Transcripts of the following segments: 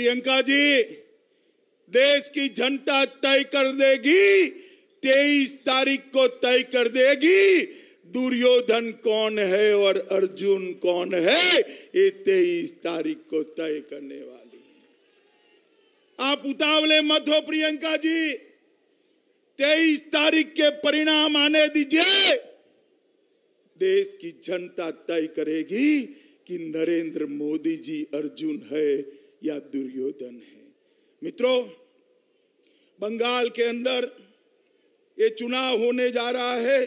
प्रियंका जी देश की जनता तय कर देगी तेईस तारीख को तय कर देगी दुर्योधन कौन है और अर्जुन कौन है ये तेईस तारीख को तय करने वाली आप उतावले मत हो प्रियंका जी तेईस तारीख के परिणाम आने दीजिए देश की जनता तय करेगी कि नरेंद्र मोदी जी अर्जुन है या दुर्योधन है मित्रों बंगाल के अंदर ये चुनाव होने जा रहा है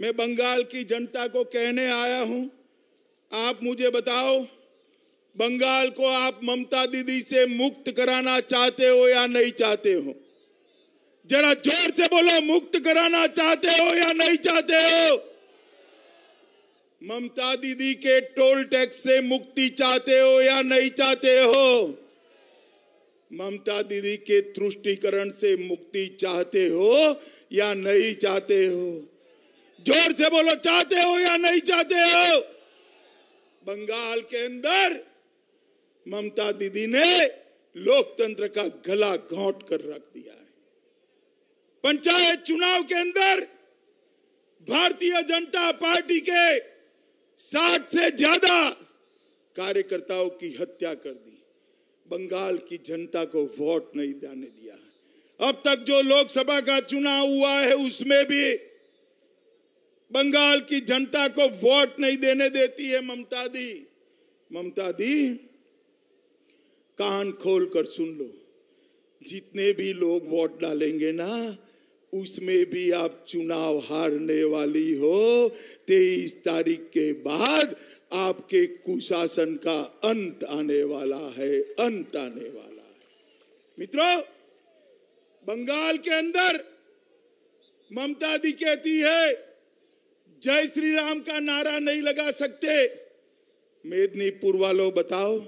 मैं बंगाल की जनता को कहने आया हूं आप मुझे बताओ बंगाल को आप ममता दीदी से मुक्त कराना चाहते हो या नहीं चाहते हो जरा जोर से बोलो मुक्त कराना चाहते हो या नहीं चाहते हो ममता दीदी के टोल टैक्स से मुक्ति चाहते हो या नहीं चाहते हो ममता दीदी के तुष्टिकरण से मुक्ति चाहते हो या नहीं चाहते हो जोर से बोलो चाहते हो या नहीं चाहते हो बंगाल के अंदर ममता दीदी ने लोकतंत्र का गला घोंट कर रख दिया है पंचायत चुनाव के अंदर भारतीय जनता पार्टी के साठ से ज्यादा कार्यकर्ताओं की हत्या कर दी बंगाल की जनता को वोट नहीं जाने दिया अब तक जो लोकसभा का चुनाव हुआ है उसमें भी बंगाल की जनता को वोट नहीं देने देती है ममता दी ममता दी कान खोल कर सुन लो जितने भी लोग वोट डालेंगे ना उसमें भी आप चुनाव हारने वाली हो तेईस तारीख के बाद आपके कुशासन का अंत आने वाला है अंत आने वाला है मित्रों बंगाल के अंदर ममता दी कहती है जय श्री राम का नारा नहीं लगा सकते मेदनीपुर वालों बताओ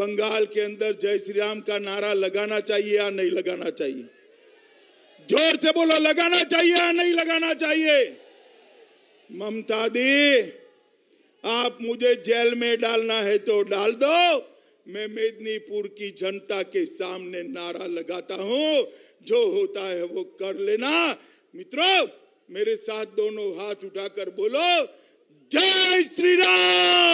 बंगाल के अंदर जय श्री राम का नारा लगाना चाहिए या नहीं लगाना चाहिए जोर से बोलो लगाना चाहिए या नहीं लगाना चाहिए ममता दी आप मुझे जेल में डालना है तो डाल दो मैं मेदनीपुर की जनता के सामने नारा लगाता हूं जो होता है वो कर लेना मित्रों मेरे साथ दोनों हाथ उठाकर बोलो जय श्री राम